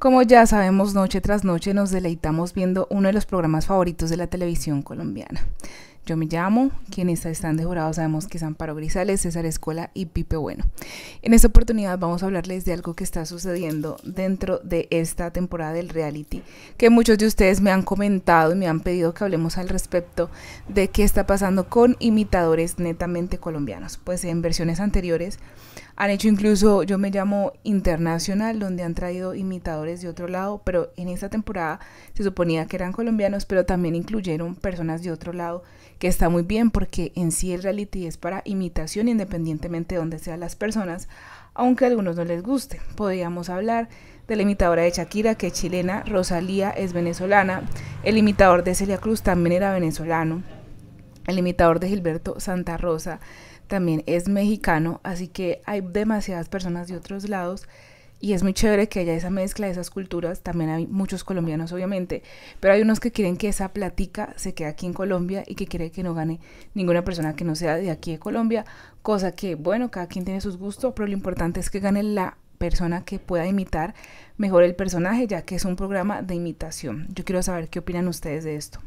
Como ya sabemos, noche tras noche nos deleitamos viendo uno de los programas favoritos de la televisión colombiana. Yo me llamo, quienes están de jurado sabemos que es Amparo Grisales, César Escuela y Pipe Bueno. En esta oportunidad vamos a hablarles de algo que está sucediendo dentro de esta temporada del reality, que muchos de ustedes me han comentado y me han pedido que hablemos al respecto de qué está pasando con imitadores netamente colombianos. Pues en versiones anteriores han hecho incluso, yo me llamo Internacional, donde han traído imitadores de otro lado, pero en esta temporada se suponía que eran colombianos, pero también incluyeron personas de otro lado, que está muy bien porque en sí el reality es para imitación independientemente de dónde sean las personas, aunque a algunos no les guste. Podríamos hablar de la imitadora de Shakira, que es chilena, Rosalía es venezolana, el imitador de Celia Cruz también era venezolano, el imitador de Gilberto Santa Rosa, también es mexicano, así que hay demasiadas personas de otros lados y es muy chévere que haya esa mezcla de esas culturas. También hay muchos colombianos, obviamente, pero hay unos que quieren que esa platica se quede aquí en Colombia y que quieren que no gane ninguna persona que no sea de aquí de Colombia, cosa que, bueno, cada quien tiene sus gustos, pero lo importante es que gane la persona que pueda imitar mejor el personaje, ya que es un programa de imitación. Yo quiero saber qué opinan ustedes de esto.